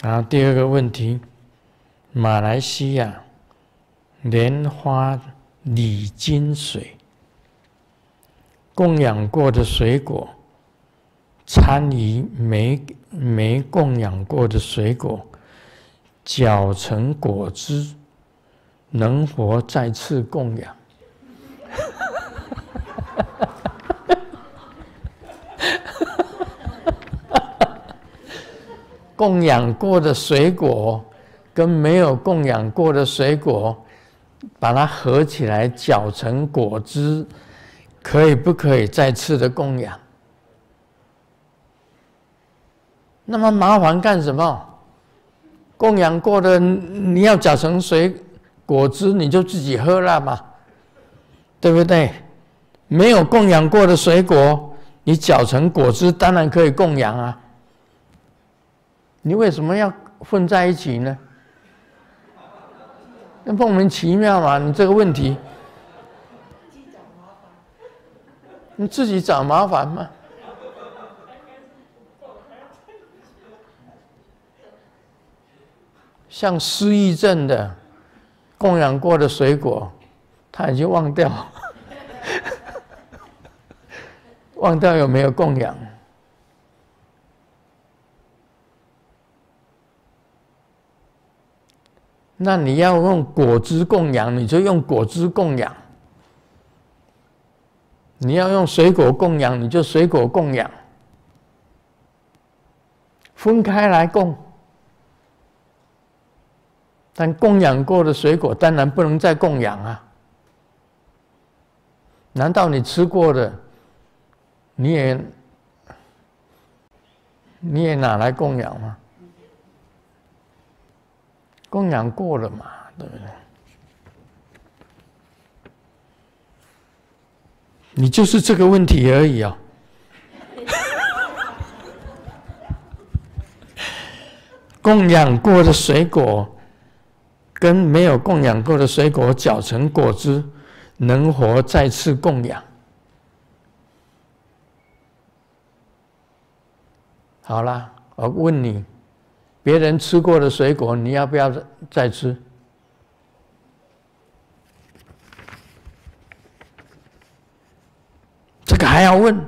然后第二个问题，马来西亚莲花礼金水供养过的水果，参与没没供养过的水果，搅成果汁，能否再次供养。供养过的水果跟没有供养过的水果，把它合起来搅成果汁，可以不可以再次的供养？那么麻烦干什么？供养过的你要搅成水果汁，你就自己喝了嘛，对不对？没有供养过的水果，你搅成果汁，当然可以供养啊。你为什么要混在一起呢？那莫名其妙嘛！你这个问题，你自己找麻烦吗？像失忆症的供养过的水果，他已经忘掉，忘掉有没有供养。那你要用果汁供养，你就用果汁供养；你要用水果供养，你就水果供养。分开来供，但供养过的水果当然不能再供养啊！难道你吃过的，你也，你也拿来供养吗？供养过了嘛？对不对？你就是这个问题而已啊！供养过的水果，跟没有供养过的水果搅成果汁，能活再次供养？好啦，我问你。别人吃过的水果，你要不要再吃？这个还要问。